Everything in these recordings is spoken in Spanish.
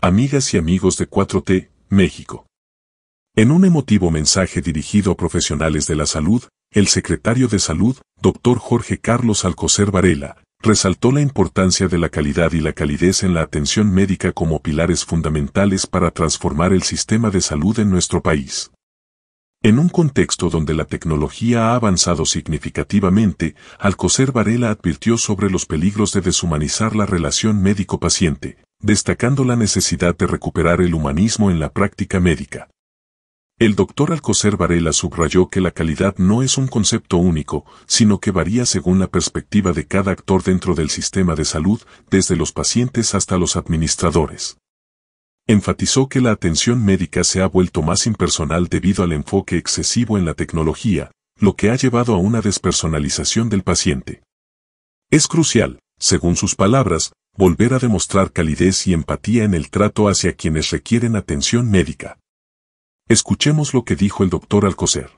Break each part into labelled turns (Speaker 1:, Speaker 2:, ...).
Speaker 1: Amigas y amigos de 4T, México. En un emotivo mensaje dirigido a profesionales de la salud, el secretario de Salud, doctor Jorge Carlos Alcocer Varela, resaltó la importancia de la calidad y la calidez en la atención médica como pilares fundamentales para transformar el sistema de salud en nuestro país. En un contexto donde la tecnología ha avanzado significativamente, Alcocer Varela advirtió sobre los peligros de deshumanizar la relación médico-paciente, destacando la necesidad de recuperar el humanismo en la práctica médica. El doctor Alcocer Varela subrayó que la calidad no es un concepto único, sino que varía según la perspectiva de cada actor dentro del sistema de salud, desde los pacientes hasta los administradores enfatizó que la atención médica se ha vuelto más impersonal debido al enfoque excesivo en la tecnología, lo que ha llevado a una despersonalización del paciente. Es crucial, según sus palabras, volver a demostrar calidez y empatía en el trato hacia quienes requieren atención médica. Escuchemos lo que dijo el doctor Alcocer.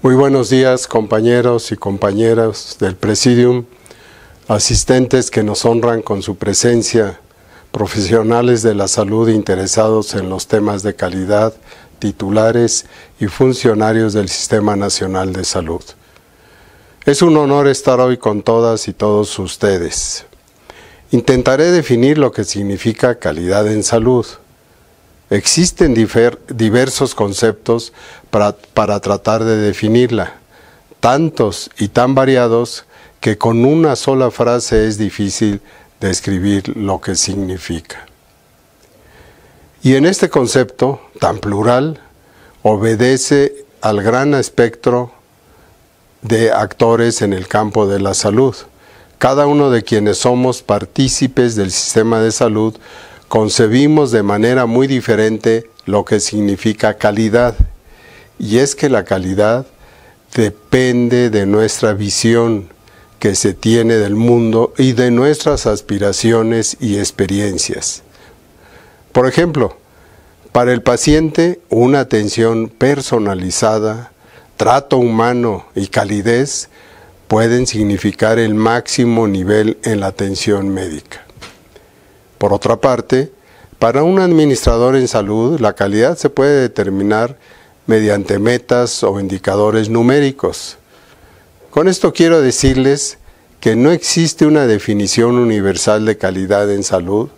Speaker 2: Muy buenos días compañeros y compañeras del Presidium, asistentes que nos honran con su presencia profesionales de la salud interesados en los temas de calidad, titulares y funcionarios del Sistema Nacional de Salud. Es un honor estar hoy con todas y todos ustedes. Intentaré definir lo que significa calidad en salud. Existen diversos conceptos para, para tratar de definirla, tantos y tan variados que con una sola frase es difícil describir lo que significa. Y en este concepto tan plural obedece al gran espectro de actores en el campo de la salud, cada uno de quienes somos partícipes del sistema de salud, concebimos de manera muy diferente lo que significa calidad. Y es que la calidad depende de nuestra visión, que se tiene del mundo y de nuestras aspiraciones y experiencias. Por ejemplo, para el paciente, una atención personalizada, trato humano y calidez pueden significar el máximo nivel en la atención médica. Por otra parte, para un administrador en salud, la calidad se puede determinar mediante metas o indicadores numéricos, con esto quiero decirles que no existe una definición universal de calidad en salud,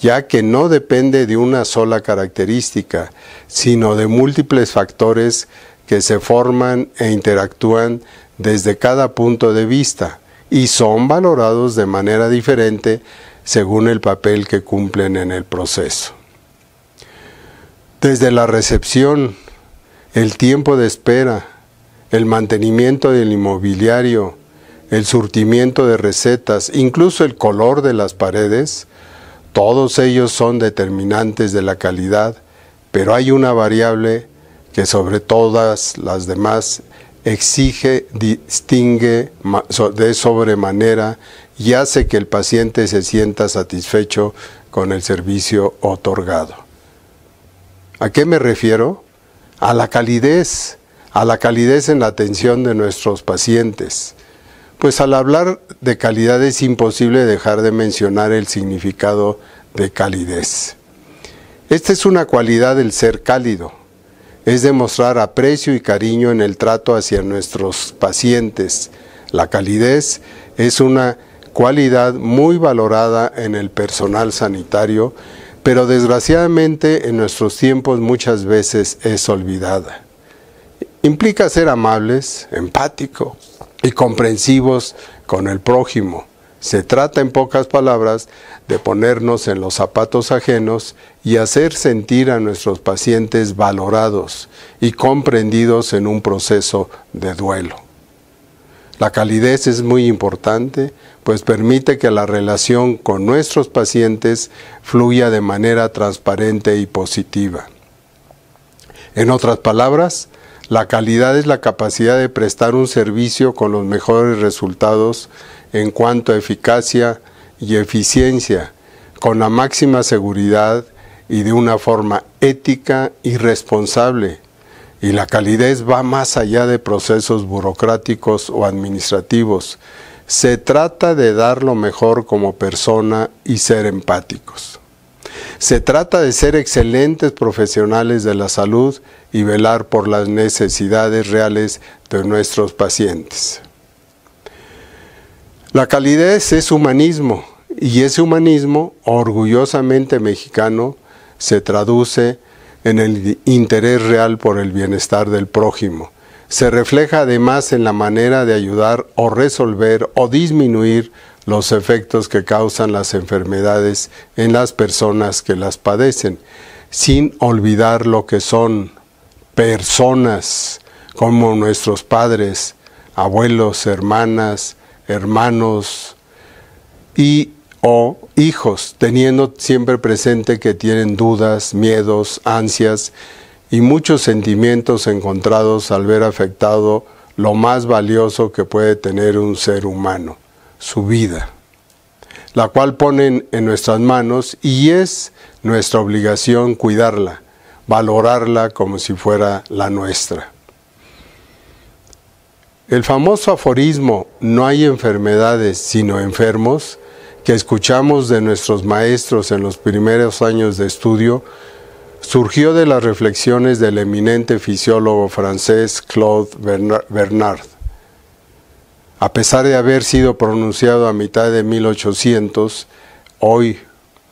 Speaker 2: ya que no depende de una sola característica, sino de múltiples factores que se forman e interactúan desde cada punto de vista y son valorados de manera diferente según el papel que cumplen en el proceso. Desde la recepción, el tiempo de espera, el mantenimiento del inmobiliario, el surtimiento de recetas, incluso el color de las paredes, todos ellos son determinantes de la calidad, pero hay una variable que sobre todas las demás exige, distingue de sobremanera y hace que el paciente se sienta satisfecho con el servicio otorgado. ¿A qué me refiero? A la calidez a la calidez en la atención de nuestros pacientes, pues al hablar de calidad es imposible dejar de mencionar el significado de calidez. Esta es una cualidad del ser cálido, es demostrar aprecio y cariño en el trato hacia nuestros pacientes. La calidez es una cualidad muy valorada en el personal sanitario, pero desgraciadamente en nuestros tiempos muchas veces es olvidada implica ser amables, empáticos y comprensivos con el prójimo. Se trata, en pocas palabras, de ponernos en los zapatos ajenos y hacer sentir a nuestros pacientes valorados y comprendidos en un proceso de duelo. La calidez es muy importante, pues permite que la relación con nuestros pacientes fluya de manera transparente y positiva. En otras palabras, la calidad es la capacidad de prestar un servicio con los mejores resultados en cuanto a eficacia y eficiencia, con la máxima seguridad y de una forma ética y responsable. Y la calidez va más allá de procesos burocráticos o administrativos. Se trata de dar lo mejor como persona y ser empáticos. Se trata de ser excelentes profesionales de la salud y velar por las necesidades reales de nuestros pacientes. La calidez es humanismo y ese humanismo, orgullosamente mexicano, se traduce en el interés real por el bienestar del prójimo. Se refleja además en la manera de ayudar o resolver o disminuir los efectos que causan las enfermedades en las personas que las padecen, sin olvidar lo que son personas como nuestros padres, abuelos, hermanas, hermanos y o hijos, teniendo siempre presente que tienen dudas, miedos, ansias y muchos sentimientos encontrados al ver afectado lo más valioso que puede tener un ser humano, su vida, la cual ponen en nuestras manos y es nuestra obligación cuidarla, valorarla como si fuera la nuestra. El famoso aforismo, no hay enfermedades sino enfermos, que escuchamos de nuestros maestros en los primeros años de estudio, surgió de las reflexiones del eminente fisiólogo francés Claude Bernard a pesar de haber sido pronunciado a mitad de 1800, hoy,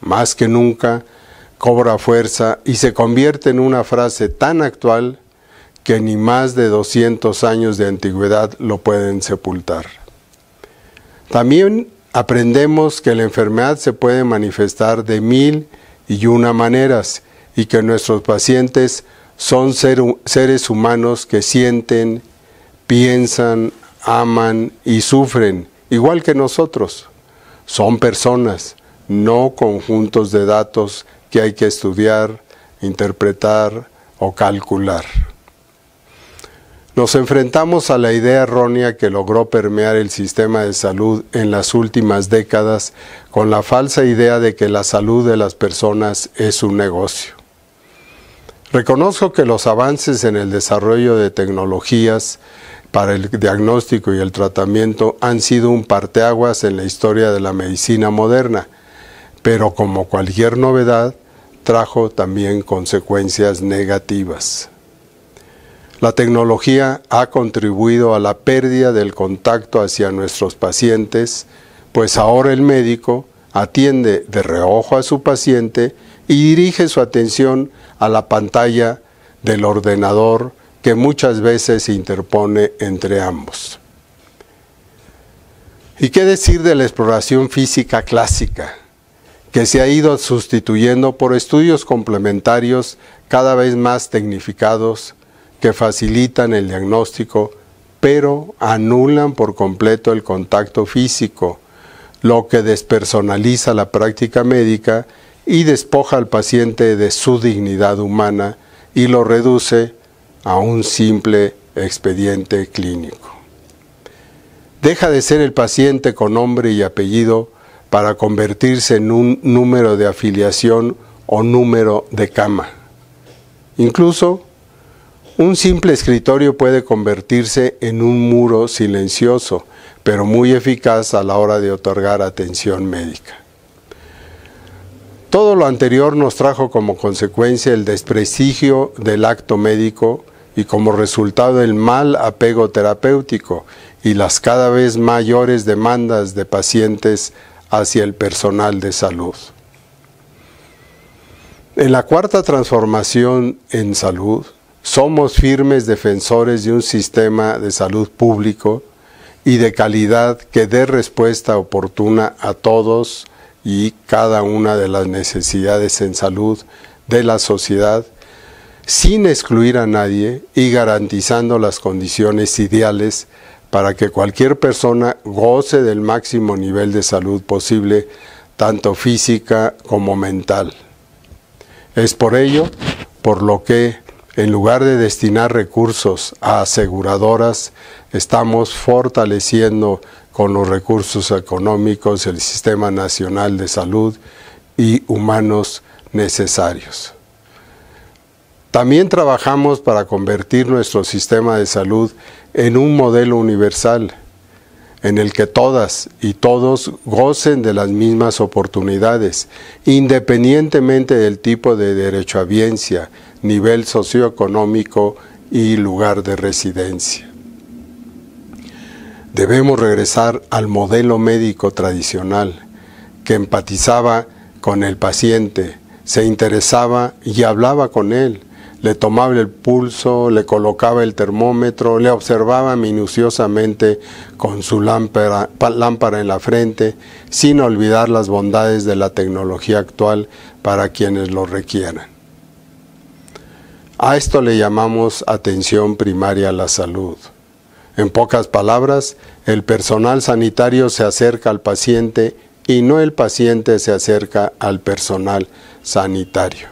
Speaker 2: más que nunca, cobra fuerza y se convierte en una frase tan actual que ni más de 200 años de antigüedad lo pueden sepultar. También aprendemos que la enfermedad se puede manifestar de mil y una maneras y que nuestros pacientes son seres humanos que sienten, piensan, aman y sufren, igual que nosotros. Son personas, no conjuntos de datos que hay que estudiar, interpretar o calcular. Nos enfrentamos a la idea errónea que logró permear el sistema de salud en las últimas décadas con la falsa idea de que la salud de las personas es un negocio. Reconozco que los avances en el desarrollo de tecnologías para el diagnóstico y el tratamiento han sido un parteaguas en la historia de la medicina moderna, pero como cualquier novedad, trajo también consecuencias negativas. La tecnología ha contribuido a la pérdida del contacto hacia nuestros pacientes, pues ahora el médico atiende de reojo a su paciente y dirige su atención a la pantalla del ordenador que muchas veces se interpone entre ambos. ¿Y qué decir de la exploración física clásica, que se ha ido sustituyendo por estudios complementarios cada vez más tecnificados que facilitan el diagnóstico, pero anulan por completo el contacto físico, lo que despersonaliza la práctica médica y despoja al paciente de su dignidad humana y lo reduce a un simple expediente clínico. Deja de ser el paciente con nombre y apellido para convertirse en un número de afiliación o número de cama. Incluso, un simple escritorio puede convertirse en un muro silencioso, pero muy eficaz a la hora de otorgar atención médica. Todo lo anterior nos trajo como consecuencia el desprestigio del acto médico y como resultado el mal apego terapéutico y las cada vez mayores demandas de pacientes hacia el personal de salud. En la cuarta transformación en salud, somos firmes defensores de un sistema de salud público y de calidad que dé respuesta oportuna a todos y cada una de las necesidades en salud de la sociedad sin excluir a nadie y garantizando las condiciones ideales para que cualquier persona goce del máximo nivel de salud posible, tanto física como mental. Es por ello por lo que, en lugar de destinar recursos a aseguradoras, estamos fortaleciendo con los recursos económicos, el sistema nacional de salud y humanos necesarios. También trabajamos para convertir nuestro sistema de salud en un modelo universal, en el que todas y todos gocen de las mismas oportunidades, independientemente del tipo de derecho a nivel socioeconómico y lugar de residencia. Debemos regresar al modelo médico tradicional, que empatizaba con el paciente, se interesaba y hablaba con él, le tomaba el pulso, le colocaba el termómetro, le observaba minuciosamente con su lámpara, lámpara, en la frente, sin olvidar las bondades de la tecnología actual para quienes lo requieran. A esto le llamamos atención primaria a la salud. En pocas palabras, el personal sanitario se acerca al paciente y no el paciente se acerca al personal sanitario.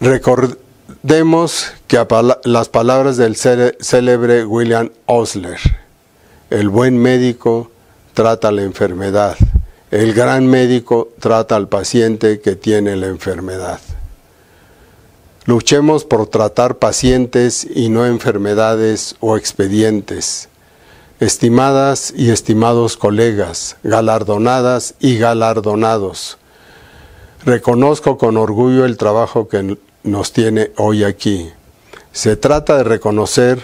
Speaker 2: Recordemos que las palabras del célebre William Osler, el buen médico trata la enfermedad, el gran médico trata al paciente que tiene la enfermedad. Luchemos por tratar pacientes y no enfermedades o expedientes. Estimadas y estimados colegas, galardonadas y galardonados, reconozco con orgullo el trabajo que nos tiene hoy aquí. Se trata de reconocer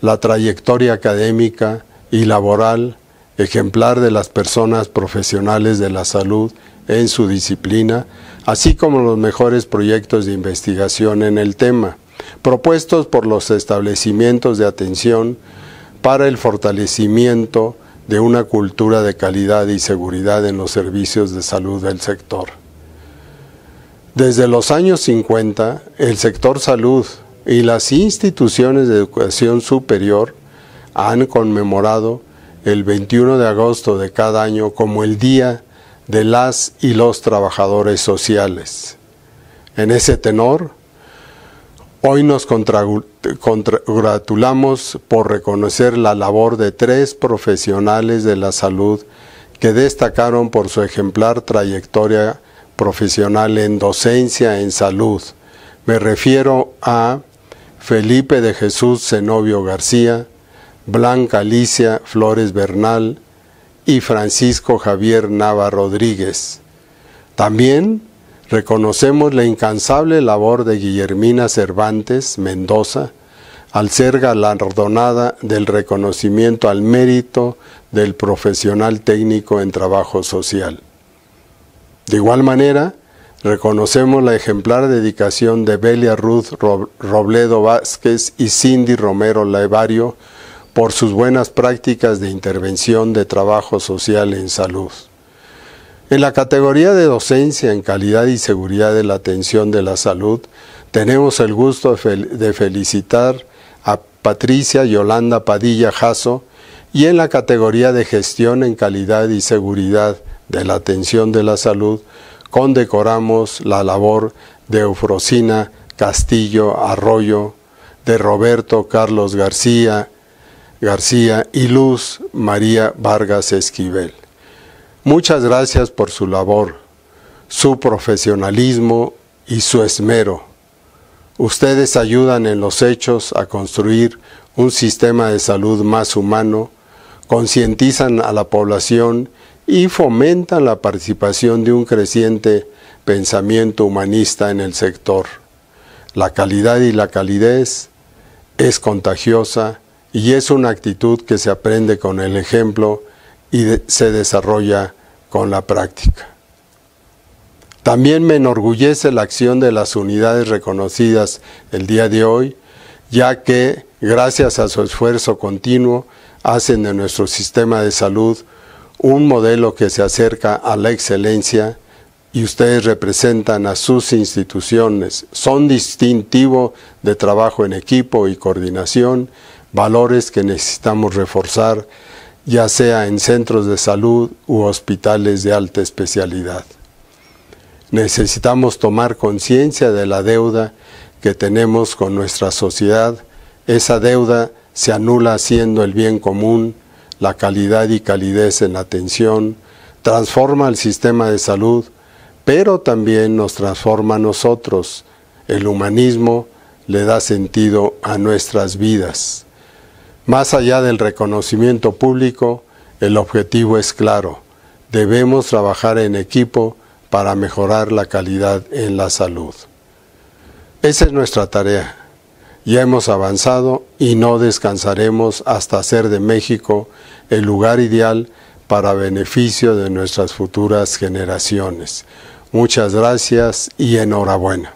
Speaker 2: la trayectoria académica y laboral ejemplar de las personas profesionales de la salud en su disciplina, así como los mejores proyectos de investigación en el tema, propuestos por los establecimientos de atención para el fortalecimiento de una cultura de calidad y seguridad en los servicios de salud del sector. Desde los años 50, el sector salud y las instituciones de educación superior han conmemorado el 21 de agosto de cada año como el Día de las y los Trabajadores Sociales. En ese tenor, hoy nos congratulamos por reconocer la labor de tres profesionales de la salud que destacaron por su ejemplar trayectoria profesional en docencia en salud. Me refiero a Felipe de Jesús Zenobio García, Blanca Alicia Flores Bernal y Francisco Javier Nava Rodríguez. También reconocemos la incansable labor de Guillermina Cervantes Mendoza al ser galardonada del reconocimiento al mérito del profesional técnico en trabajo social. De igual manera, reconocemos la ejemplar dedicación de Belia Ruth Robledo Vázquez y Cindy Romero Laevario por sus buenas prácticas de intervención de trabajo social en salud. En la categoría de docencia en calidad y seguridad de la atención de la salud, tenemos el gusto de felicitar a Patricia Yolanda Padilla Jasso y en la categoría de gestión en calidad y seguridad de la atención de la salud, condecoramos la labor de Eufrosina Castillo Arroyo, de Roberto Carlos García García y Luz María Vargas Esquivel. Muchas gracias por su labor, su profesionalismo y su esmero. Ustedes ayudan en los hechos a construir un sistema de salud más humano, concientizan a la población y fomentan la participación de un creciente pensamiento humanista en el sector. La calidad y la calidez es contagiosa y es una actitud que se aprende con el ejemplo y se desarrolla con la práctica. También me enorgullece la acción de las unidades reconocidas el día de hoy, ya que, gracias a su esfuerzo continuo, hacen de nuestro sistema de salud un modelo que se acerca a la excelencia y ustedes representan a sus instituciones. Son distintivo de trabajo en equipo y coordinación valores que necesitamos reforzar, ya sea en centros de salud u hospitales de alta especialidad. Necesitamos tomar conciencia de la deuda que tenemos con nuestra sociedad. Esa deuda se anula haciendo el bien común, la calidad y calidez en la atención, transforma el sistema de salud, pero también nos transforma a nosotros. El humanismo le da sentido a nuestras vidas. Más allá del reconocimiento público, el objetivo es claro. Debemos trabajar en equipo para mejorar la calidad en la salud. Esa es nuestra tarea. Ya hemos avanzado y no descansaremos hasta hacer de México el lugar ideal para beneficio de nuestras futuras generaciones. Muchas gracias y enhorabuena.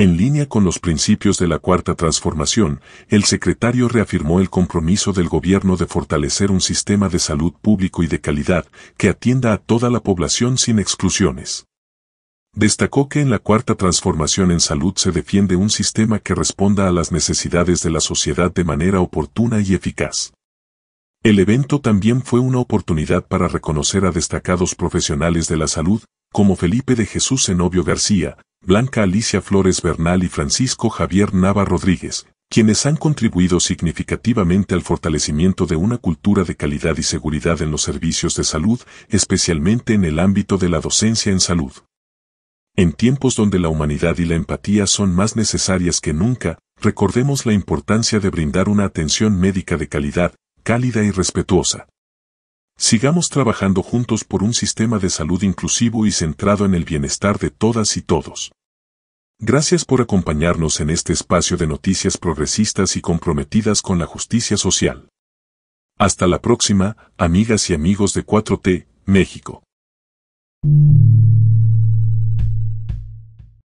Speaker 1: En línea con los principios de la Cuarta Transformación, el secretario reafirmó el compromiso del gobierno de fortalecer un sistema de salud público y de calidad que atienda a toda la población sin exclusiones. Destacó que en la Cuarta Transformación en Salud se defiende un sistema que responda a las necesidades de la sociedad de manera oportuna y eficaz. El evento también fue una oportunidad para reconocer a destacados profesionales de la salud como Felipe de Jesús Zenobio García, Blanca Alicia Flores Bernal y Francisco Javier Nava Rodríguez, quienes han contribuido significativamente al fortalecimiento de una cultura de calidad y seguridad en los servicios de salud, especialmente en el ámbito de la docencia en salud. En tiempos donde la humanidad y la empatía son más necesarias que nunca, recordemos la importancia de brindar una atención médica de calidad, cálida y respetuosa. Sigamos trabajando juntos por un sistema de salud inclusivo y centrado en el bienestar de todas y todos. Gracias por acompañarnos en este espacio de noticias progresistas y comprometidas con la justicia social. Hasta la próxima, amigas y amigos de 4T, México.